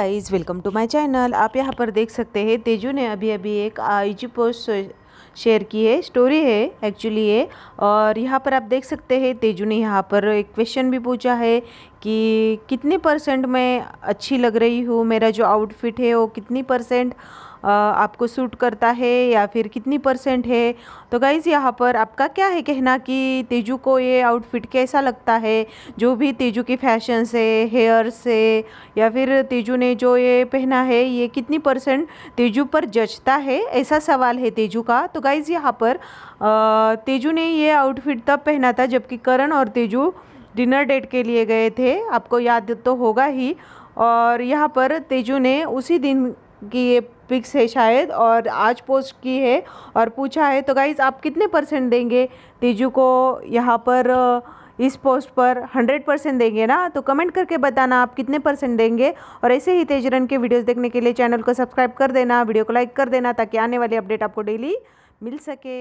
guys welcome to my channel आप यहाँ पर देख सकते हैं तेजू ने अभी अभी एक आई जी पोस्ट शेयर की है स्टोरी है एक्चुअली है और यहाँ पर आप देख सकते हैं तेजू ने यहाँ पर एक क्वेश्चन भी पूछा है कि कितने परसेंट मैं अच्छी लग रही हूँ मेरा जो आउटफिट है वो कितनी परसेंट आपको सूट करता है या फिर कितनी परसेंट है तो गाइज़ यहाँ पर आपका क्या है कहना कि तेजू को ये आउटफिट कैसा लगता है जो भी तेजू की फैशन से हेयर से या फिर तेजू ने जो ये पहना है ये कितनी परसेंट तेजू पर जचता है ऐसा सवाल है तेजू का तो गाइज़ यहाँ पर तेजू ने ये आउटफिट तब पहना था जबकि करण और तेजू डिनर डेट के लिए गए थे आपको याद तो होगा ही और यहाँ पर तेजू ने उसी दिन की ये पिक्स है शायद और आज पोस्ट की है और पूछा है तो गाइज़ आप कितने परसेंट देंगे तेजू को यहाँ पर इस पोस्ट पर 100 परसेंट देंगे ना तो कमेंट करके बताना आप कितने परसेंट देंगे और ऐसे ही तेजरन के वीडियोस देखने के लिए चैनल को सब्सक्राइब कर देना वीडियो को लाइक कर देना ताकि आने वाली अपडेट आपको डेली मिल सके